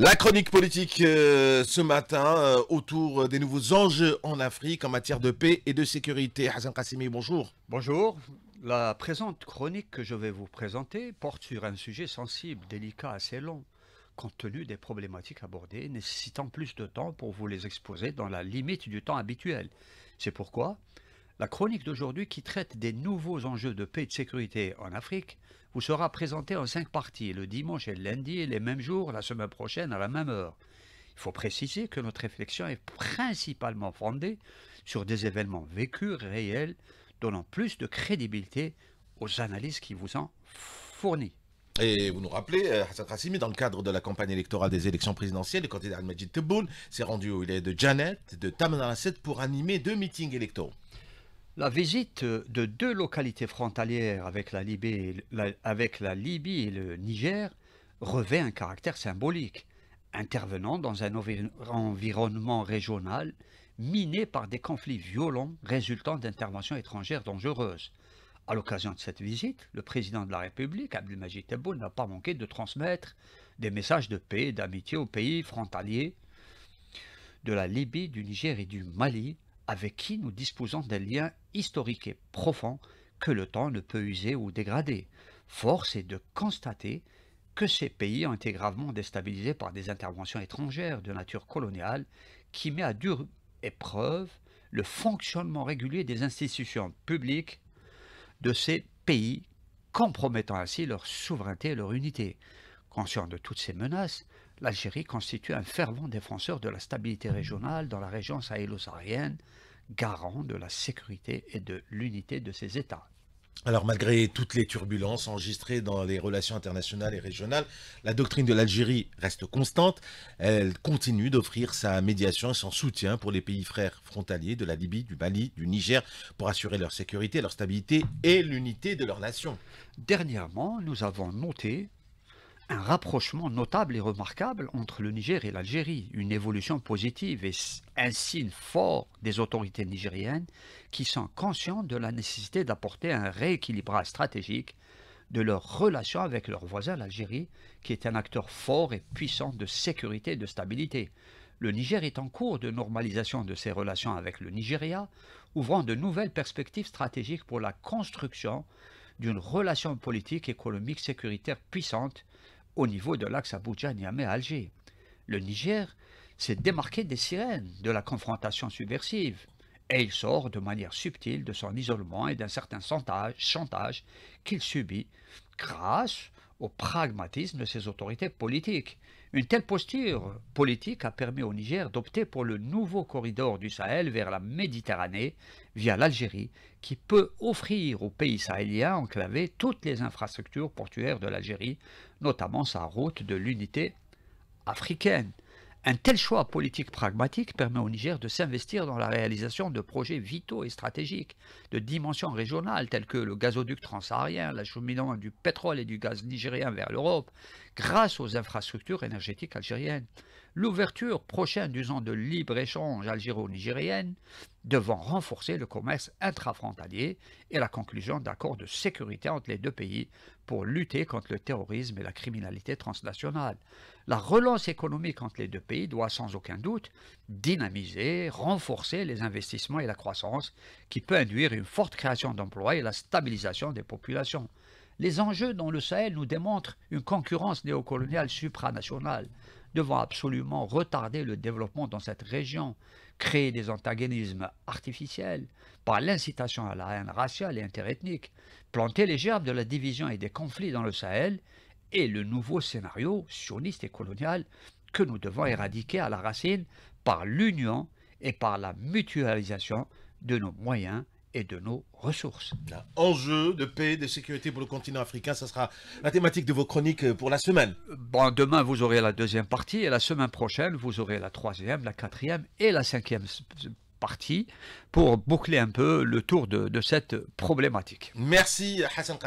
La chronique politique euh, ce matin euh, autour des nouveaux enjeux en Afrique en matière de paix et de sécurité. Hassan Kassimi, bonjour. Bonjour. La présente chronique que je vais vous présenter porte sur un sujet sensible, délicat, assez long, compte tenu des problématiques abordées, nécessitant plus de temps pour vous les exposer dans la limite du temps habituel. C'est pourquoi la chronique d'aujourd'hui qui traite des nouveaux enjeux de paix et de sécurité en Afrique vous sera présentée en cinq parties, le dimanche et le lundi, les mêmes jours, la semaine prochaine à la même heure. Il faut préciser que notre réflexion est principalement fondée sur des événements vécus, réels, donnant plus de crédibilité aux analyses qui vous en fournissent. Et vous nous rappelez, euh, Hassan Krasimi, dans le cadre de la campagne électorale des élections présidentielles, le candidat Al-Majid Tebboune s'est rendu au est de Janet, de Tamanrasset, pour animer deux meetings électoraux. La visite de deux localités frontalières avec la, Libye, et le Niger revêt un caractère symbolique, intervenant dans un environnement régional miné par des conflits violents résultant d'interventions étrangères dangereuses. À l'occasion de cette visite, le président de la République, Abdelmajid Tebboune, n'a pas manqué de transmettre des messages de paix et d'amitié aux pays frontaliers de la Libye, du Niger et du Mali, avec qui nous disposons d'un lien historique et profond que le temps ne peut user ou dégrader. Force est de constater que ces pays ont été gravement déstabilisés par des interventions étrangères de nature coloniale qui met à dure épreuve le fonctionnement régulier des institutions publiques de ces pays, compromettant ainsi leur souveraineté et leur unité. Conscient de toutes ces menaces, l'Algérie constitue un fervent défenseur de la stabilité régionale dans la région sahélo-saharienne, garant de la sécurité et de l'unité de ses États. Alors malgré toutes les turbulences enregistrées dans les relations internationales et régionales, la doctrine de l'Algérie reste constante. Elle continue d'offrir sa médiation et son soutien pour les pays frères frontaliers de la Libye, du Mali, du Niger, pour assurer leur sécurité, leur stabilité et l'unité de leur nation. Dernièrement, nous avons noté un rapprochement notable et remarquable entre le Niger et l'Algérie, une évolution positive et un signe fort des autorités nigériennes qui sont conscientes de la nécessité d'apporter un rééquilibrage stratégique de leurs relations avec leur voisin l'Algérie, qui est un acteur fort et puissant de sécurité et de stabilité. Le Niger est en cours de normalisation de ses relations avec le Nigeria, ouvrant de nouvelles perspectives stratégiques pour la construction d'une relation politique, économique, sécuritaire puissante au niveau de l'axe Abuja-Niamey-Alger. Le Niger s'est démarqué des sirènes de la confrontation subversive et il sort de manière subtile de son isolement et d'un certain chantage, chantage qu'il subit grâce au pragmatisme de ses autorités politiques. Une telle posture politique a permis au Niger d'opter pour le nouveau corridor du Sahel vers la Méditerranée via l'Algérie, qui peut offrir aux pays sahéliens enclavés toutes les infrastructures portuaires de l'Algérie, notamment sa route de l'unité africaine. Un tel choix politique pragmatique permet au Niger de s'investir dans la réalisation de projets vitaux et stratégiques de dimension régionale tels que le gazoduc transsaharien, l'acheminement du pétrole et du gaz nigérien vers l'Europe grâce aux infrastructures énergétiques algériennes. L'ouverture prochaine du zone de libre-échange algéro-nigérienne devant renforcer le commerce intrafrontalier et la conclusion d'accords de sécurité entre les deux pays pour lutter contre le terrorisme et la criminalité transnationale. La relance économique entre les deux pays doit sans aucun doute dynamiser, renforcer les investissements et la croissance qui peut induire une forte création d'emplois et la stabilisation des populations. Les enjeux dans le Sahel nous démontrent une concurrence néocoloniale supranationale devant absolument retarder le développement dans cette région, créer des antagonismes artificiels par l'incitation à la haine raciale et interethnique, planter les gerbes de la division et des conflits dans le Sahel et le nouveau scénario sioniste et colonial que nous devons éradiquer à la racine par l'union et par la mutualisation de nos moyens et de nos ressources. enjeu de paix et de sécurité pour le continent africain, ça sera la thématique de vos chroniques euh, pour la semaine. Euh, bon, demain, vous aurez la deuxième partie et la semaine prochaine, vous aurez la troisième, la quatrième et la cinquième partie pour boucler un peu le tour de, cette problématique. Merci Hassan